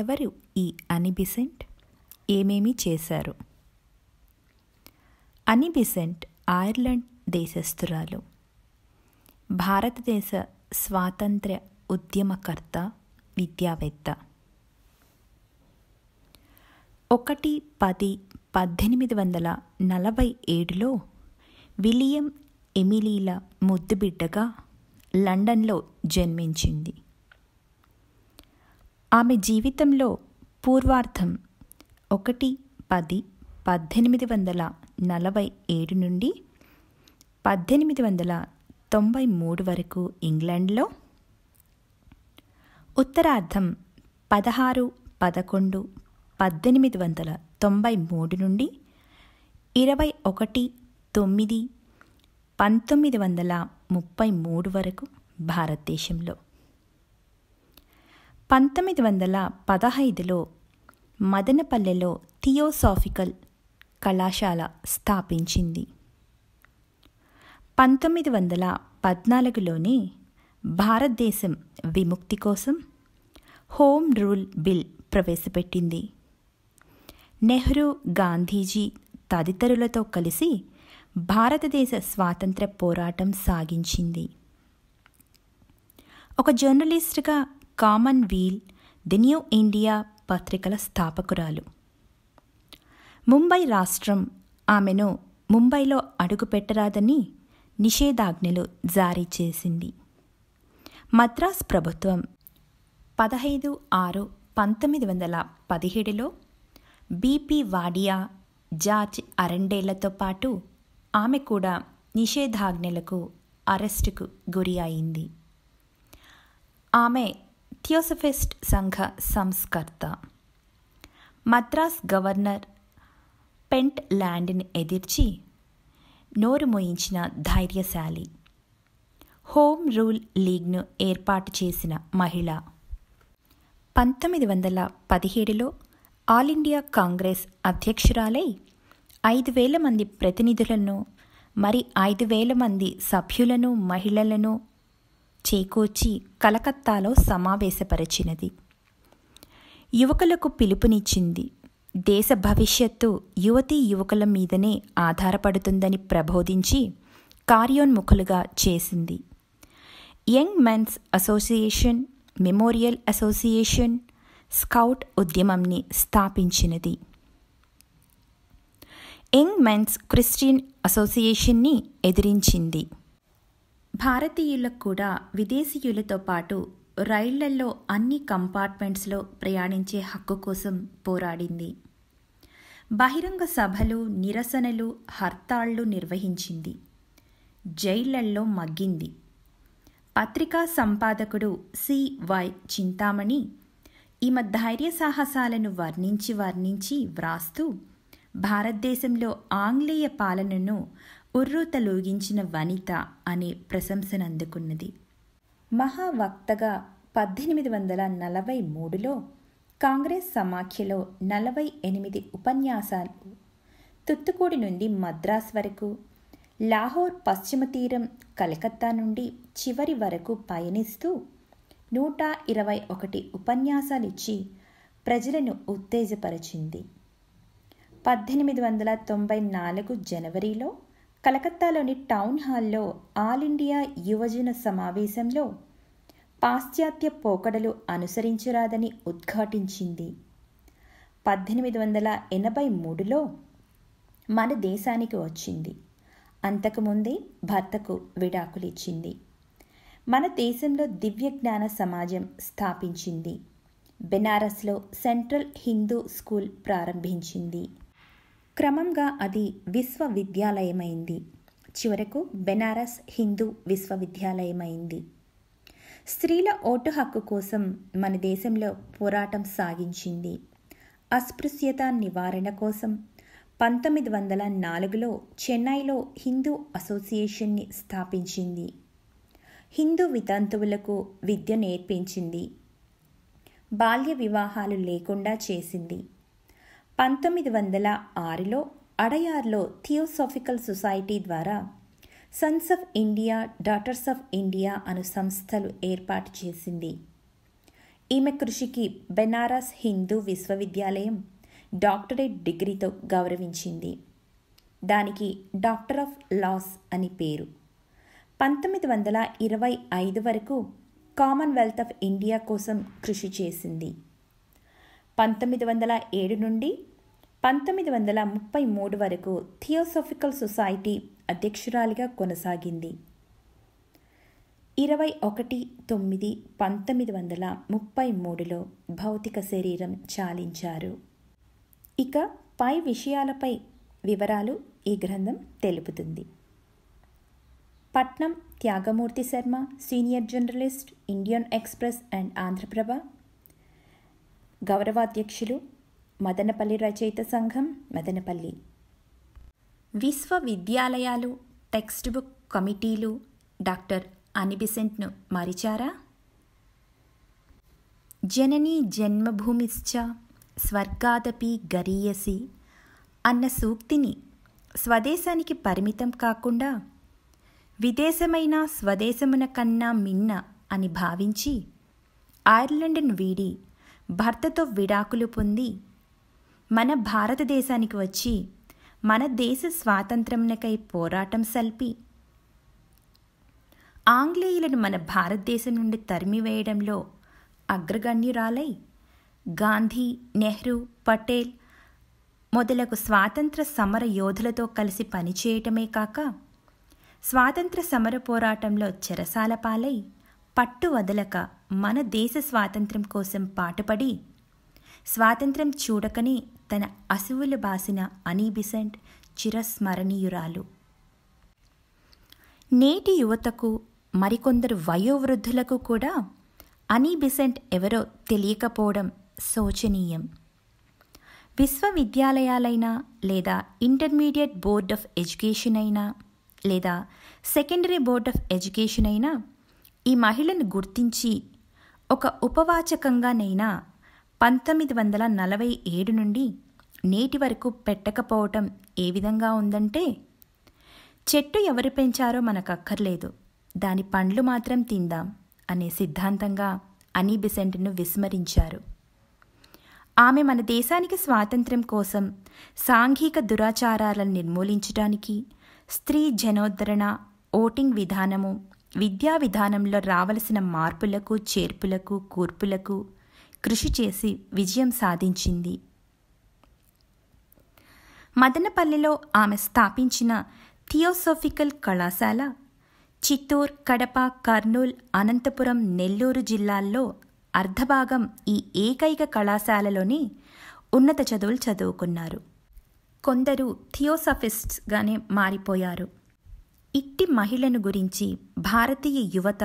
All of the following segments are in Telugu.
ఎవరు ఈ అనిబిసెంట్ ఏమేమి చేశారు అనిబిసెంట్ ఐర్లాండ్ దేశస్థురాలు భారతదేశ స్వాతంత్ర్య ఉద్యమకర్త విద్యావేత్త ఒకటి పది పద్దెనిమిది వందల నలభై ఏడులో విలియం ఎమిలీల ముద్దుబిడ్డగా లండన్లో జన్మించింది ఆమె జీవితంలో పూర్వార్ధం ఒకటి పది పద్దెనిమిది వందల నలభై ఏడు నుండి పద్దెనిమిది వందల తొంభై మూడు వరకు ఇంగ్లాండ్లో ఉత్తరార్ధం పదహారు పదకొండు పద్దెనిమిది వందల తొంభై మూడు నుండి ఇరవై ఒకటి తొమ్మిది పంతొమ్మిది వందల ముప్పై మూడు వరకు భారతదేశంలో పంతొమ్మిది వందల పదహైదులో మదనపల్లెలో థియోసాఫికల్ కళాశాల స్థాపించింది పంతొమ్మిది వందల పద్నాలుగులోనే భారతదేశం విముక్తి కోసం హోమ్ రూల్ బిల్ ప్రవేశపెట్టింది నెహ్రూ గాంధీజీ తదితరులతో కలిసి భారతదేశ స్వాతంత్ర పోరాటం సాగించింది ఒక జర్నలిస్ట్గా Commonweal the New India పత్రికల స్థాపకురాలు ముంబై రాష్ట్రం ఆమెను ముంబైలో అడుగుపెట్టరాదని నిషేధాజ్ఞలు జారీ చేసింది మద్రాస్ ప్రభుత్వం పదహైదు ఆరు పంతొమ్మిది వందల పదిహేడులో బీపీ వాడియా జార్జ్ అరండేళ్లతో పాటు ఆమె కూడా నిషేధాజ్ఞలకు అరెస్టుకు గురి అయింది ఆమె థియోసఫిస్ట్ సంఘ సంస్కర్త మద్రాస్ గవర్నర్ పెంట్ ల్యాండ్ని ఎదిర్చి నోరు మోయించిన ధైర్యశాలి హోమ్ రూల్ లీగ్ను ఏర్పాటు చేసిన మహిళ పంతొమ్మిది వందల పదిహేడులో ఆల్ ఇండియా కాంగ్రెస్ అధ్యక్షురాలై ఐదు వేల మంది ప్రతినిధులను మరి ఐదు వేల మంది సభ్యులను మహిళలను చేకూర్చి కలకత్తాలో సమావేశపరిచినది యువకులకు పిలుపునిచ్చింది దేశ భవిష్యత్తు యువతీ యువకుల మీదనే ఆధారపడుతుందని ప్రబోధించి కార్యోన్ముఖులుగా చేసింది young men's association memorial association scout ఉద్యమంని స్థాపించినది యంగ్ మెన్స్ క్రిస్టియన్ అసోసియేషన్ని ఎదిరించింది భారతీయులకు కూడా విదేశీయులతో పాటు రైళ్లలో అన్ని కంపార్ట్మెంట్స్లో ప్రయాణించే హక్కు కోసం పోరాడింది బహిరంగ సభలు నిరసనలు హర్తాళ్లు నిర్వహించింది జైళ్లలో మగ్గింది పత్రికా సంపాదకుడు సివై చింతామణి ఈమె ధైర్య సాహసాలను వర్ణించి వర్ణించి వ్రాస్తూ భారతదేశంలో ఆంగ్లేయ పాలనను ఉర్రూత లోగించిన వనిత అనే ప్రశంసనందుకున్నది మహావక్తగా పద్దెనిమిది వందల నలభై మూడులో కాంగ్రెస్ సమాఖ్యలో నలభై ఎనిమిది ఉపన్యాసాలు తుత్తుకూడి నుండి మద్రాస్ వరకు లాహోర్ పశ్చిమ తీరం కలకత్తా నుండి చివరి వరకు పయనిస్తూ నూట ఇరవై ఒకటి ఉపన్యాసాలిచ్చి ప్రజలను ఉత్తేజపరిచింది పద్దెనిమిది వందల తొంభై నాలుగు జనవరిలో కలకత్తాలోని టౌన్ హాల్లో ఆల్ ఇండియా యువజన సమావేశంలో పాశ్చాత్య పోకడలు అనుసరించరాదని ఉద్ఘాటించింది పద్దెనిమిది వందల ఎనభై మూడులో మన దేశానికి వచ్చింది అంతకుముందే భర్తకు విడాకులు ఇచ్చింది మన దేశంలో దివ్యజ్ఞాన సమాజం స్థాపించింది బెనారస్లో సెంట్రల్ హిందూ స్కూల్ ప్రారంభించింది క్రమంగా అది విశ్వవిద్యాలయమైంది చివరకు బెనారస్ హిందూ విశ్వవిద్యాలయమైంది స్త్రీల ఓటు హక్కు కోసం మన దేశంలో పోరాటం సాగించింది అస్పృశ్యత నివారణ కోసం పంతొమ్మిది వందల నాలుగులో చెన్నైలో హిందూ అసోసియేషన్ని స్థాపించింది హిందూ వితంతువులకు విద్య నేర్పించింది బాల్య వివాహాలు లేకుండా చేసింది పంతొమ్మిది వందల ఆరులో అడయార్లో థియోసాఫికల్ సొసైటీ ద్వారా sons of India daughters of India అను సంస్థలు ఏర్పాటు చేసింది ఈమె కృషికి బెనారస్ హిందూ విశ్వవిద్యాలయం డాక్టరేట్ డిగ్రీతో గౌరవించింది దానికి డాక్టర్ ఆఫ్ లాస్ అని పేరు పంతొమ్మిది వందల ఇరవై ఐదు వరకు కామన్వెల్త్ ఆఫ్ ఇండియా కోసం కృషి చేసింది పంతొమ్మిది వందల ఏడు నుండి పంతొమ్మిది వందల ముప్పై మూడు వరకు థియోసోఫికల్ సొసైటీ అధ్యక్షురాలిగా కొనసాగింది ఇరవై ఒకటి తొమ్మిది పంతొమ్మిది వందల ముప్పై మూడులో భౌతిక శరీరం చాలించారు ఇక పై విషయాలపై వివరాలు ఈ గ్రంథం తెలుపుతుంది Patnam Tyagamurthy Sharma senior journalist Indian Express and Andhraprabha గౌరవాధ్యక్షులు మదనపల్లి రచయిత సంఘం మదనపల్లి విశ్వవిద్యాలయాలు టెక్స్ట్ బుక్ కమిటీలు డాక్టర్ అనిబిసెంట్ను మరిచారా జననీ జన్మభూమిశ్చ స్వర్గాదపి గరీయసి అన్న సూక్తిని స్వదేశానికి పరిమితం కాకుండా విదేశమైన స్వదేశమున కన్నా మిన్న అని భావించి ఐర్లండ్ను వీడి భర్తతో విడాకులు పొంది మన భారతదేశానికి వచ్చి మన దేశ స్వాతంత్రంకై పోరాటం సల్పి ఆంగ్లేయులను మన భారతదేశం నుండి తరిమివేయడంలో అగ్రగణ్యురాలై గాంధీ నెహ్రూ పటేల్ మొదలగు స్వాతంత్ర సమర యోధులతో కలిసి పనిచేయటమే కాక స్వాతంత్ర సమర పోరాటంలో చెరసాల పాలై పట్టు వదలక మన దేశ స్వాతంత్ర్యం కోసం పాటుపడి స్వాతంత్రం చూడకనే తన అసువులు బాసిన అనీబిసెంట్ చిరస్మరణీయురాలు నేటి యువతకు మరికొందరు వయోవృద్ధులకు కూడా అనీబిసెంట్ ఎవరో తెలియకపోవడం శోచనీయం విశ్వవిద్యాలయాలైనా లేదా ఇంటర్మీడియట్ బోర్డ్ ఆఫ్ ఎడ్యుకేషన్ అయినా లేదా సెకండరీ బోర్డ్ ఆఫ్ ఎడ్యుకేషన్ అయినా ఈ మహిళను గుర్తించి ఒక ఉపవాచకంగానైనా పంతొమ్మిది వందల నలభై ఏడు నుండి నేటి వరకు పెట్టకపోవటం ఏ విధంగా ఉందంటే చెట్టు ఎవరు పెంచారో మనకక్కర్లేదు దాని పండ్లు మాత్రం తిందాం అనే సిద్ధాంతంగా అనీ బిసెంట్ను విస్మరించారు ఆమె మన దేశానికి స్వాతంత్ర్యం కోసం సాంఘిక దురాచారాలను నిర్మూలించడానికి స్త్రీ జనోద్ధరణ ఓటింగ్ విధానము విద్యా విధానంలో రావలసిన మార్పులకు చేర్పులకు కూర్పులకు కృషి చేసి విజయం సాధించింది మదనపల్లిలో ఆమె స్థాపించిన థియోసోఫికల్ కళాశాల చిత్తూర్ కడప కర్నూల్ అనంతపురం నెల్లూరు జిల్లాల్లో అర్ధభాగం ఈ ఏకైక కళాశాలలోని ఉన్నత చదువులు చదువుకున్నారు కొందరు థియోసఫిస్ట్స్గానే మారిపోయారు ఇట్టి మహిళను గురించి భారతీయ యువత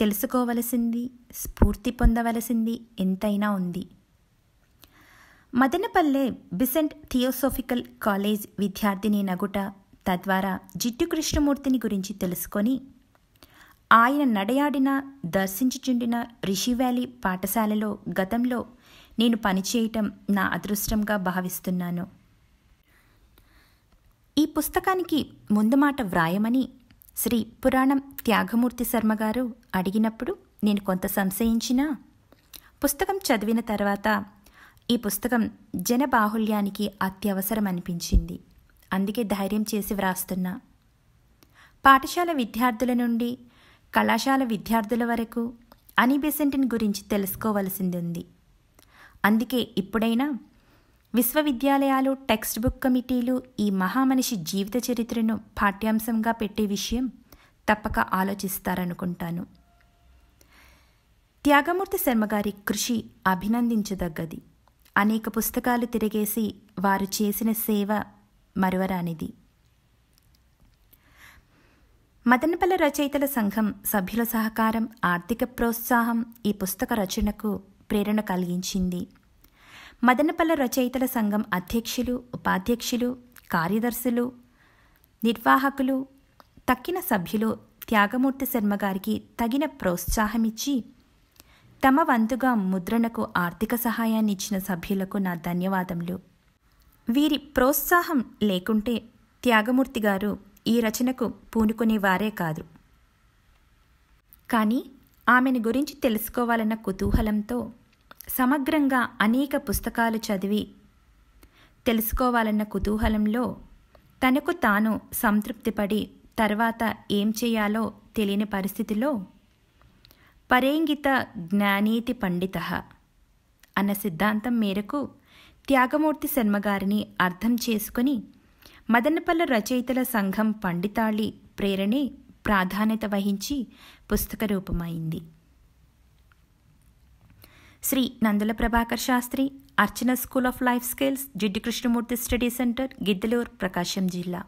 తెలుసుకోవలసింది స్ఫూర్తి పొందవలసింది ఎంతైనా ఉంది మదనపల్లె బిసెంట్ థియోసోఫికల్ కాలేజ్ విద్యార్థిని నగుట తద్వారా జిట్టు కృష్ణమూర్తిని గురించి తెలుసుకొని ఆయన నడయాడిన దర్శించుచుండిన వ్యాలీ పాఠశాలలో గతంలో నేను పనిచేయటం నా అదృష్టంగా భావిస్తున్నాను పుస్తకానికి ముందు మాట వ్రాయమని శ్రీ పురాణం త్యాగమూర్తి శర్మ గారు అడిగినప్పుడు నేను కొంత సంశయించిన పుస్తకం చదివిన తర్వాత ఈ పుస్తకం జనబాహుళ్యానికి అత్యవసరం అనిపించింది అందుకే ధైర్యం చేసి వ్రాస్తున్నా పాఠశాల విద్యార్థుల నుండి కళాశాల విద్యార్థుల వరకు అనిబెసెంటిన్ గురించి తెలుసుకోవలసింది ఉంది అందుకే ఇప్పుడైనా విశ్వవిద్యాలయాలు టెక్స్ట్ బుక్ కమిటీలు ఈ మహామనిషి జీవిత చరిత్రను పాఠ్యాంశంగా పెట్టే విషయం తప్పక ఆలోచిస్తారనుకుంటాను త్యాగమూర్తి శర్మగారి కృషి అభినందించదగ్గది అనేక పుస్తకాలు తిరిగేసి వారు చేసిన సేవ మరువరానిది మదనపల్ల రచయితల సంఘం సభ్యుల సహకారం ఆర్థిక ప్రోత్సాహం ఈ పుస్తక రచనకు ప్రేరణ కలిగించింది మదనపల్ల రచయితల సంఘం అధ్యక్షులు ఉపాధ్యక్షులు కార్యదర్శులు నిర్వాహకులు తక్కిన సభ్యులు త్యాగమూర్తి శర్మ గారికి తగిన ప్రోత్సాహమిచ్చి తమ వంతుగా ముద్రణకు ఆర్థిక సహాయాన్ని ఇచ్చిన సభ్యులకు నా ధన్యవాదములు వీరి ప్రోత్సాహం లేకుంటే త్యాగమూర్తి గారు ఈ రచనకు పూనుకునేవారే కాదు కానీ ఆమెను గురించి తెలుసుకోవాలన్న కుతూహలంతో సమగ్రంగా అనేక పుస్తకాలు చదివి తెలుసుకోవాలన్న కుతూహలంలో తనకు తాను సంతృప్తిపడి తర్వాత ఏం చేయాలో తెలియని పరిస్థితిలో పరేంగిత జ్ఞానీతి పండిత అన్న సిద్ధాంతం మేరకు త్యాగమూర్తి శర్మగారిని అర్థం చేసుకుని మదనపల్ల రచయితల సంఘం పండితాళి ప్రేరణే ప్రాధాన్యత వహించి పుస్తక రూపమైంది Shri Nandula Prabhakar Sastri Archana school of life skills Jiddu Krishnamurti study centre Giddalur Prakasam జిల్లా